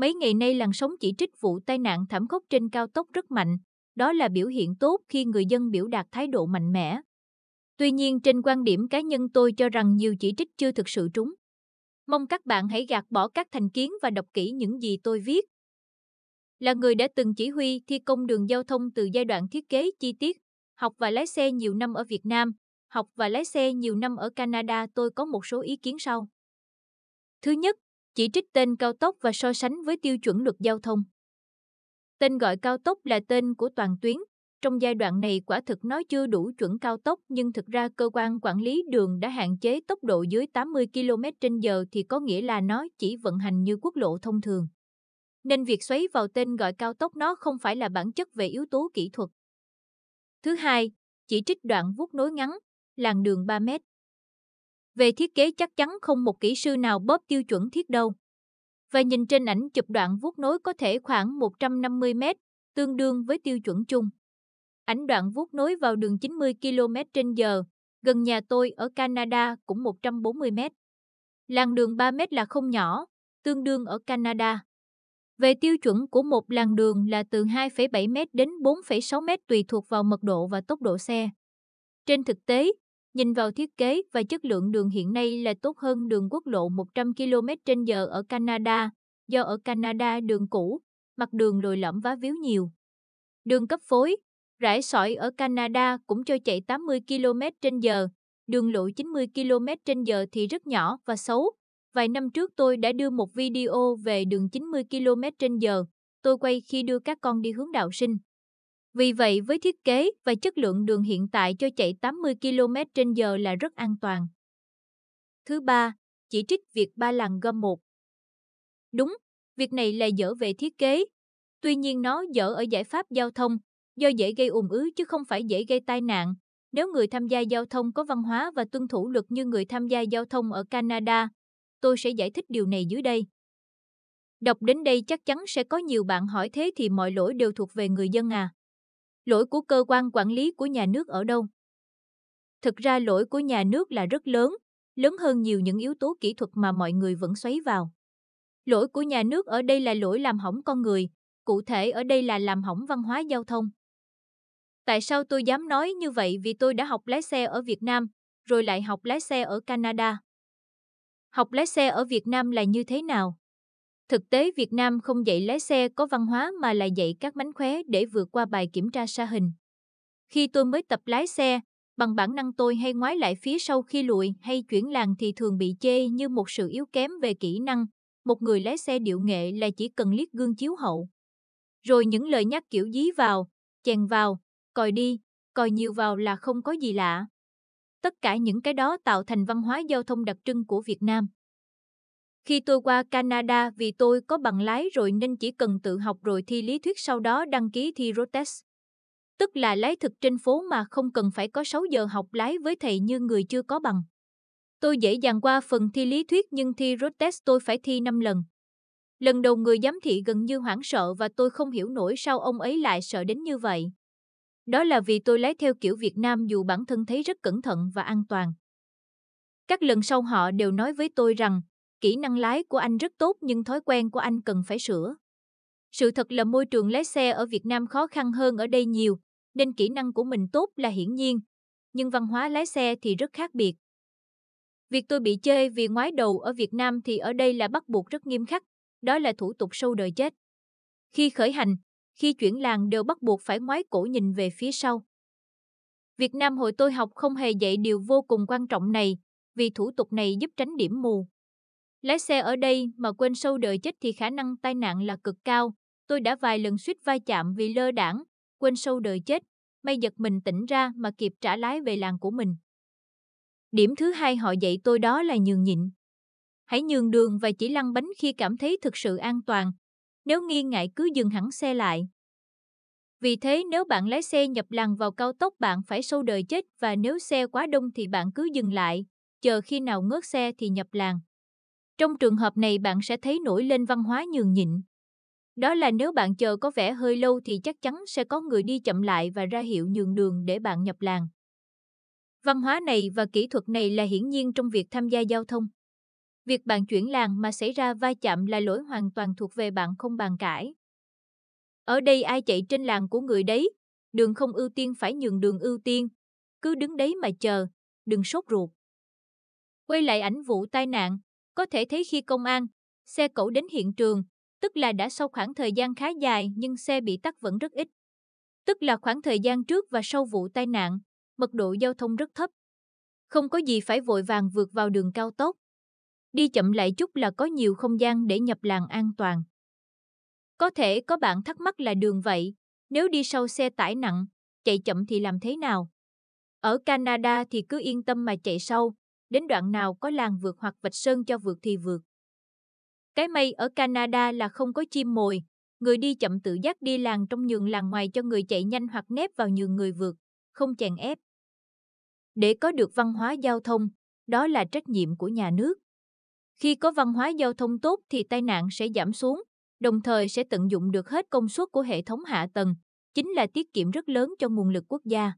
Mấy ngày nay làn sóng chỉ trích vụ tai nạn thảm khốc trên cao tốc rất mạnh, đó là biểu hiện tốt khi người dân biểu đạt thái độ mạnh mẽ. Tuy nhiên trên quan điểm cá nhân tôi cho rằng nhiều chỉ trích chưa thực sự trúng. Mong các bạn hãy gạt bỏ các thành kiến và đọc kỹ những gì tôi viết. Là người đã từng chỉ huy thi công đường giao thông từ giai đoạn thiết kế chi tiết, học và lái xe nhiều năm ở Việt Nam, học và lái xe nhiều năm ở Canada tôi có một số ý kiến sau. Thứ nhất, chỉ trích tên cao tốc và so sánh với tiêu chuẩn luật giao thông. Tên gọi cao tốc là tên của toàn tuyến, trong giai đoạn này quả thực nói chưa đủ chuẩn cao tốc nhưng thực ra cơ quan quản lý đường đã hạn chế tốc độ dưới 80 km/h thì có nghĩa là nó chỉ vận hành như quốc lộ thông thường. Nên việc xoáy vào tên gọi cao tốc nó không phải là bản chất về yếu tố kỹ thuật. Thứ hai, chỉ trích đoạn vuốt nối ngắn, làng đường 3 m về thiết kế chắc chắn không một kỹ sư nào bóp tiêu chuẩn thiết đâu. Và nhìn trên ảnh chụp đoạn vuốt nối có thể khoảng 150 m, tương đương với tiêu chuẩn chung. Ảnh đoạn vuốt nối vào đường 90 km h gần nhà tôi ở Canada cũng 140 m. Làng đường 3 m là không nhỏ, tương đương ở Canada. Về tiêu chuẩn của một làn đường là từ 2,7m đến 4,6m tùy thuộc vào mật độ và tốc độ xe. Trên thực tế, Nhìn vào thiết kế và chất lượng đường hiện nay là tốt hơn đường quốc lộ 100 km h ở Canada, do ở Canada đường cũ, mặt đường lồi lõm vá víu nhiều. Đường cấp phối, rải sỏi ở Canada cũng cho chạy 80 km h đường lộ 90 km h thì rất nhỏ và xấu. Vài năm trước tôi đã đưa một video về đường 90 km h tôi quay khi đưa các con đi hướng đạo sinh. Vì vậy, với thiết kế và chất lượng đường hiện tại cho chạy 80 km trên giờ là rất an toàn. Thứ ba, chỉ trích việc ba làn gom một. Đúng, việc này là dở về thiết kế. Tuy nhiên nó dở ở giải pháp giao thông, do dễ gây ùn ứ chứ không phải dễ gây tai nạn. Nếu người tham gia giao thông có văn hóa và tuân thủ luật như người tham gia giao thông ở Canada, tôi sẽ giải thích điều này dưới đây. Đọc đến đây chắc chắn sẽ có nhiều bạn hỏi thế thì mọi lỗi đều thuộc về người dân à? lỗi của cơ quan quản lý của nhà nước ở đâu? Thực ra lỗi của nhà nước là rất lớn, lớn hơn nhiều những yếu tố kỹ thuật mà mọi người vẫn xoáy vào. Lỗi của nhà nước ở đây là lỗi làm hỏng con người, cụ thể ở đây là làm hỏng văn hóa giao thông. Tại sao tôi dám nói như vậy vì tôi đã học lái xe ở Việt Nam, rồi lại học lái xe ở Canada. Học lái xe ở Việt Nam là như thế nào? Thực tế Việt Nam không dạy lái xe có văn hóa mà là dạy các mánh khóe để vượt qua bài kiểm tra sa hình. Khi tôi mới tập lái xe, bằng bản năng tôi hay ngoái lại phía sau khi lùi hay chuyển làng thì thường bị chê như một sự yếu kém về kỹ năng. Một người lái xe điệu nghệ là chỉ cần liếc gương chiếu hậu. Rồi những lời nhắc kiểu dí vào, chèn vào, còi đi, còi nhiều vào là không có gì lạ. Tất cả những cái đó tạo thành văn hóa giao thông đặc trưng của Việt Nam. Khi tôi qua Canada vì tôi có bằng lái rồi nên chỉ cần tự học rồi thi lý thuyết sau đó đăng ký thi road test. Tức là lái thực trên phố mà không cần phải có 6 giờ học lái với thầy như người chưa có bằng. Tôi dễ dàng qua phần thi lý thuyết nhưng thi road test tôi phải thi 5 lần. Lần đầu người giám thị gần như hoảng sợ và tôi không hiểu nổi sao ông ấy lại sợ đến như vậy. Đó là vì tôi lái theo kiểu Việt Nam dù bản thân thấy rất cẩn thận và an toàn. Các lần sau họ đều nói với tôi rằng kỹ năng lái của anh rất tốt nhưng thói quen của anh cần phải sửa. Sự thật là môi trường lái xe ở Việt Nam khó khăn hơn ở đây nhiều, nên kỹ năng của mình tốt là hiển nhiên, nhưng văn hóa lái xe thì rất khác biệt. Việc tôi bị chê vì ngoái đầu ở Việt Nam thì ở đây là bắt buộc rất nghiêm khắc, đó là thủ tục sâu đời chết. Khi khởi hành, khi chuyển làng đều bắt buộc phải ngoái cổ nhìn về phía sau. Việt Nam hồi tôi học không hề dạy điều vô cùng quan trọng này, vì thủ tục này giúp tránh điểm mù. Lái xe ở đây mà quên sâu đợi chết thì khả năng tai nạn là cực cao. Tôi đã vài lần suýt va chạm vì lơ đảng, quên sâu đợi chết. May giật mình tỉnh ra mà kịp trả lái về làng của mình. Điểm thứ hai họ dạy tôi đó là nhường nhịn. Hãy nhường đường và chỉ lăn bánh khi cảm thấy thực sự an toàn. Nếu nghi ngại cứ dừng hẳn xe lại. Vì thế nếu bạn lái xe nhập làng vào cao tốc bạn phải sâu đời chết và nếu xe quá đông thì bạn cứ dừng lại, chờ khi nào ngớt xe thì nhập làng. Trong trường hợp này bạn sẽ thấy nổi lên văn hóa nhường nhịn. Đó là nếu bạn chờ có vẻ hơi lâu thì chắc chắn sẽ có người đi chậm lại và ra hiệu nhường đường để bạn nhập làng. Văn hóa này và kỹ thuật này là hiển nhiên trong việc tham gia giao thông. Việc bạn chuyển làng mà xảy ra va chạm là lỗi hoàn toàn thuộc về bạn không bàn cãi. Ở đây ai chạy trên làng của người đấy, đường không ưu tiên phải nhường đường ưu tiên, cứ đứng đấy mà chờ, đừng sốt ruột. Quay lại ảnh vụ tai nạn, có thể thấy khi công an, xe cẩu đến hiện trường, tức là đã sau khoảng thời gian khá dài nhưng xe bị tắc vẫn rất ít. Tức là khoảng thời gian trước và sau vụ tai nạn, mật độ giao thông rất thấp. Không có gì phải vội vàng vượt vào đường cao tốc. Đi chậm lại chút là có nhiều không gian để nhập làng an toàn. Có thể có bạn thắc mắc là đường vậy, nếu đi sau xe tải nặng, chạy chậm thì làm thế nào? Ở Canada thì cứ yên tâm mà chạy sau, đến đoạn nào có làng vượt hoặc vạch sơn cho vượt thì vượt. Cái may ở Canada là không có chim mồi, người đi chậm tự giác đi làng trong nhường làng ngoài cho người chạy nhanh hoặc nép vào nhường người vượt, không chèn ép. Để có được văn hóa giao thông, đó là trách nhiệm của nhà nước. Khi có văn hóa giao thông tốt thì tai nạn sẽ giảm xuống, đồng thời sẽ tận dụng được hết công suất của hệ thống hạ tầng, chính là tiết kiệm rất lớn cho nguồn lực quốc gia.